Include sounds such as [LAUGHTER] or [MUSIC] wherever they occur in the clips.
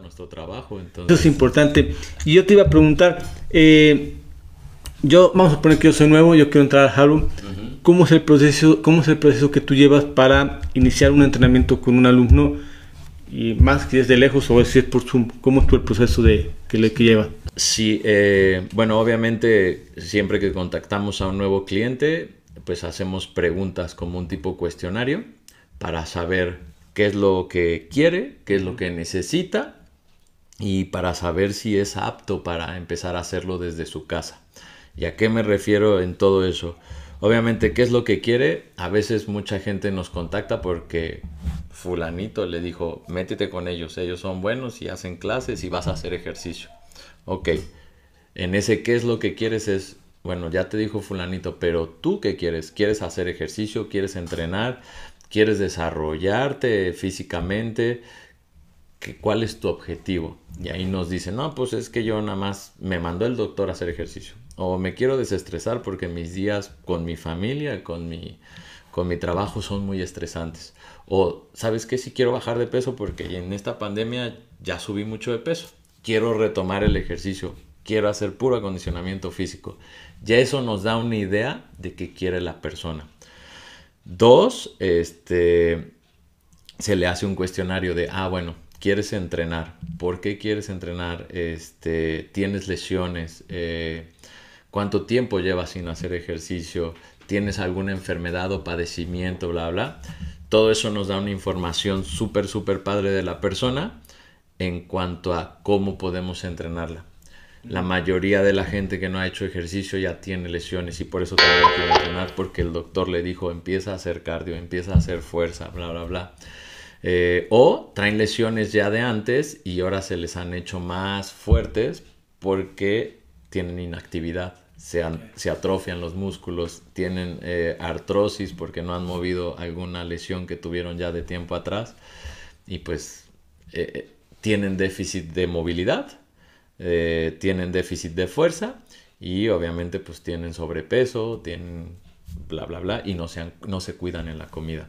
nuestro trabajo, entonces. Eso es importante. Y yo te iba a preguntar, eh, yo, vamos a poner que yo soy nuevo, yo quiero entrar a Haru. ¿Cómo, es el proceso, ¿Cómo es el proceso que tú llevas para iniciar un entrenamiento con un alumno? Y más que desde lejos o si es por Zoom, ¿cómo es tu el proceso de, que, le, que lleva? Sí, eh, bueno, obviamente siempre que contactamos a un nuevo cliente, pues hacemos preguntas como un tipo cuestionario para saber qué es lo que quiere, qué es lo que necesita y para saber si es apto para empezar a hacerlo desde su casa. ¿Y a qué me refiero en todo eso? Obviamente, ¿qué es lo que quiere? A veces mucha gente nos contacta porque fulanito le dijo, métete con ellos, ellos son buenos y hacen clases y vas a hacer ejercicio. Ok, en ese qué es lo que quieres es, bueno, ya te dijo fulanito, pero tú qué quieres? ¿Quieres hacer ejercicio? ¿Quieres entrenar? quieres desarrollarte físicamente, cuál es tu objetivo. Y ahí nos dicen, no, pues es que yo nada más me mandó el doctor a hacer ejercicio. O me quiero desestresar porque mis días con mi familia, con mi, con mi trabajo son muy estresantes. O, ¿sabes qué? Si quiero bajar de peso porque en esta pandemia ya subí mucho de peso. Quiero retomar el ejercicio. Quiero hacer puro acondicionamiento físico. Ya eso nos da una idea de qué quiere la persona. Dos, este, se le hace un cuestionario de, ah, bueno, quieres entrenar, ¿por qué quieres entrenar? Este, ¿Tienes lesiones? Eh, ¿Cuánto tiempo llevas sin hacer ejercicio? ¿Tienes alguna enfermedad o padecimiento? Bla, bla. Todo eso nos da una información súper, súper padre de la persona en cuanto a cómo podemos entrenarla la mayoría de la gente que no ha hecho ejercicio ya tiene lesiones y por eso también que entrenar porque el doctor le dijo empieza a hacer cardio, empieza a hacer fuerza, bla, bla, bla. Eh, o traen lesiones ya de antes y ahora se les han hecho más fuertes porque tienen inactividad, se, atrofian los músculos, tienen eh, artrosis porque no han movido alguna lesión que tuvieron ya de tiempo atrás y pues eh, tienen déficit de movilidad eh, tienen déficit de fuerza y obviamente pues tienen sobrepeso, tienen bla bla bla y no se, no se cuidan en la comida.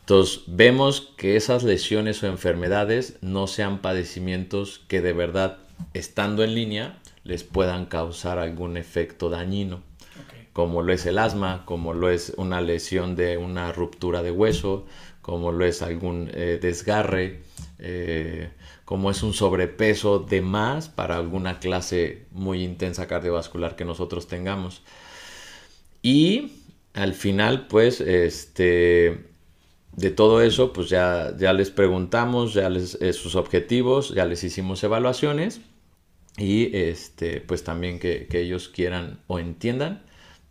Entonces vemos que esas lesiones o enfermedades no sean padecimientos que de verdad estando en línea les puedan causar algún efecto dañino, como lo es el asma, como lo es una lesión de una ruptura de hueso, como lo es algún eh, desgarre, eh, como es un sobrepeso de más para alguna clase muy intensa cardiovascular que nosotros tengamos. Y al final, pues, este, de todo eso, pues ya, ya les preguntamos, ya les eh, sus objetivos, ya les hicimos evaluaciones y este, pues también que, que ellos quieran o entiendan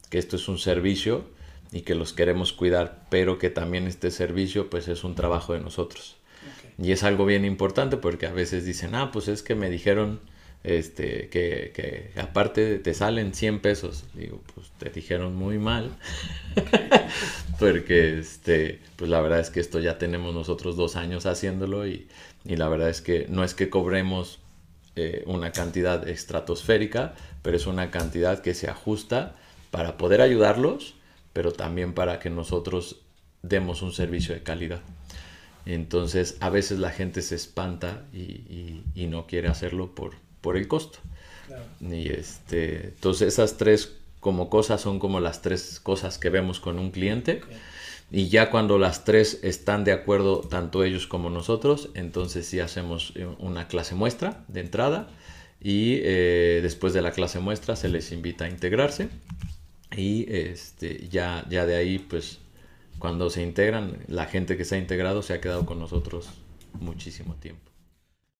que esto es un servicio y que los queremos cuidar, pero que también este servicio pues es un trabajo de nosotros. Y es algo bien importante porque a veces dicen, ah, pues es que me dijeron este, que, que aparte te salen 100 pesos. Digo, pues te dijeron muy mal. [LAUGHS] porque, este, pues la verdad es que esto ya tenemos nosotros dos años haciéndolo y, y la verdad es que no es que cobremos eh, una cantidad estratosférica, pero es una cantidad que se ajusta para poder ayudarlos, pero también para que nosotros demos un servicio de calidad. Entonces, a veces la gente se espanta y, no quiere hacerlo por, el costo. Y este, entonces, esas tres como cosas son como las tres cosas que vemos con un cliente. Y ya cuando las tres están de acuerdo, tanto ellos como nosotros, entonces sí hacemos eh, una clase muestra de entrada. Y eh, después de la clase muestra se les invita a integrarse. Y este, ya, ya de ahí, pues cuando se integran, la gente que se ha integrado se ha quedado con nosotros muchísimo tiempo.